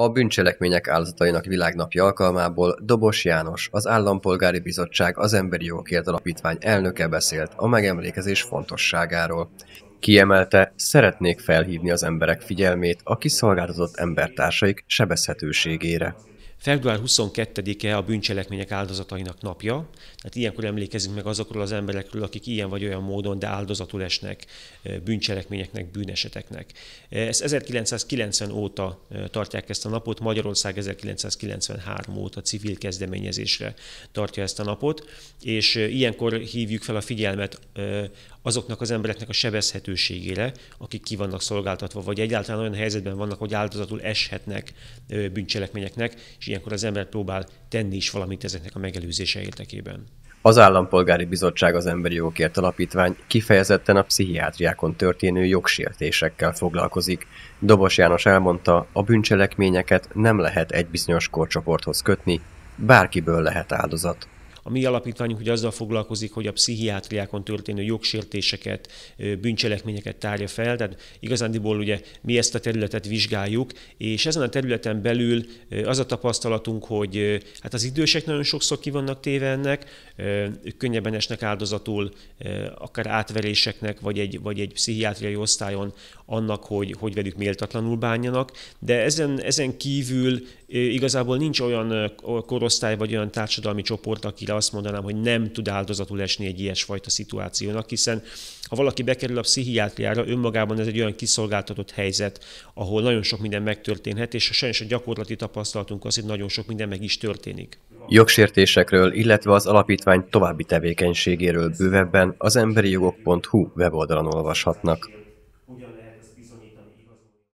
A bűncselekmények áldozatainak világnapja alkalmából Dobos János, az Állampolgári Bizottság az Emberi Jogokért Alapítvány elnöke beszélt a megemlékezés fontosságáról. Kiemelte, szeretnék felhívni az emberek figyelmét a kiszolgáltatott embertársaik sebezhetőségére. Február 22-e a bűncselekmények áldozatainak napja, tehát ilyenkor emlékezünk meg azokról az emberekről, akik ilyen vagy olyan módon, de áldozatul esnek eh, bűncselekményeknek, bűneseteknek. Eh, ezt 1990 óta eh, tartják ezt a napot, Magyarország 1993 óta civil kezdeményezésre tartja ezt a napot, és ilyenkor hívjuk fel a figyelmet azoknak az embereknek a sebezhetőségére, akik ki vannak szolgáltatva, vagy egyáltalán olyan helyzetben vannak, hogy áldozatul eshetnek bűncselekményeknek, és ilyenkor az ember próbál tenni is valamit ezeknek a megelőzése érdekében. Az Állampolgári Bizottság az Emberi Jogokért Alapítvány kifejezetten a pszichiátriákon történő jogsértésekkel foglalkozik. Dobos János elmondta, a bűncselekményeket nem lehet egy bizonyos korcsoporthoz kötni, bárkiből lehet áldozat. A mi alapítványunk ugye azzal foglalkozik, hogy a pszichiátriákon történő jogsértéseket, bűncselekményeket tárja fel, tehát igazándiból ugye mi ezt a területet vizsgáljuk, és ezen a területen belül az a tapasztalatunk, hogy hát az idősek nagyon sokszor ki vannak téve ennek, ők könnyebben esnek áldozatul akár átveréseknek, vagy egy, vagy egy pszichiátriai osztályon annak, hogy, hogy velük méltatlanul bánjanak, de ezen, ezen kívül igazából nincs olyan korosztály, vagy olyan társadalmi csoport, aki de azt mondanám, hogy nem tud áldozatul esni egy ilyesfajta szituációnak, hiszen ha valaki bekerül a pszichiátriára, önmagában ez egy olyan kiszolgáltatott helyzet, ahol nagyon sok minden megtörténhet, és sajnos a gyakorlati tapasztalatunk az, hogy nagyon sok minden meg is történik. Jogsértésekről, illetve az alapítvány további tevékenységéről bővebben az emberi jogok.hu weboldalon olvashatnak.